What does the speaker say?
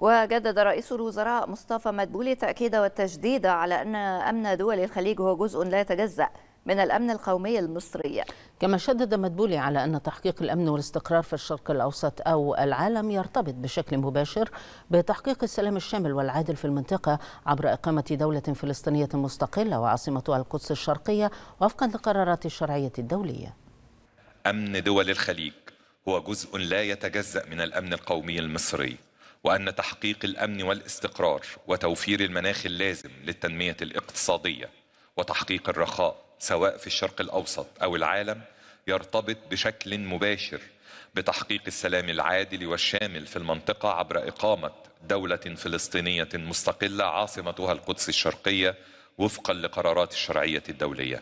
وجدد رئيس الوزراء مصطفى مدبولي التأكيد والتشديد على أن أمن دول الخليج هو جزء لا يتجزأ من الأمن القومي المصري كما شدد مدبولي على أن تحقيق الأمن والاستقرار في الشرق الأوسط أو العالم يرتبط بشكل مباشر بتحقيق السلام الشامل والعادل في المنطقة عبر إقامة دولة فلسطينية مستقلة وعاصمتها القدس الشرقية وفقا لقرارات الشرعية الدولية أمن دول الخليج هو جزء لا يتجزأ من الأمن القومي المصري وأن تحقيق الأمن والاستقرار وتوفير المناخ اللازم للتنمية الاقتصادية وتحقيق الرخاء سواء في الشرق الأوسط أو العالم يرتبط بشكل مباشر بتحقيق السلام العادل والشامل في المنطقة عبر إقامة دولة فلسطينية مستقلة عاصمتها القدس الشرقية وفقا لقرارات الشرعية الدولية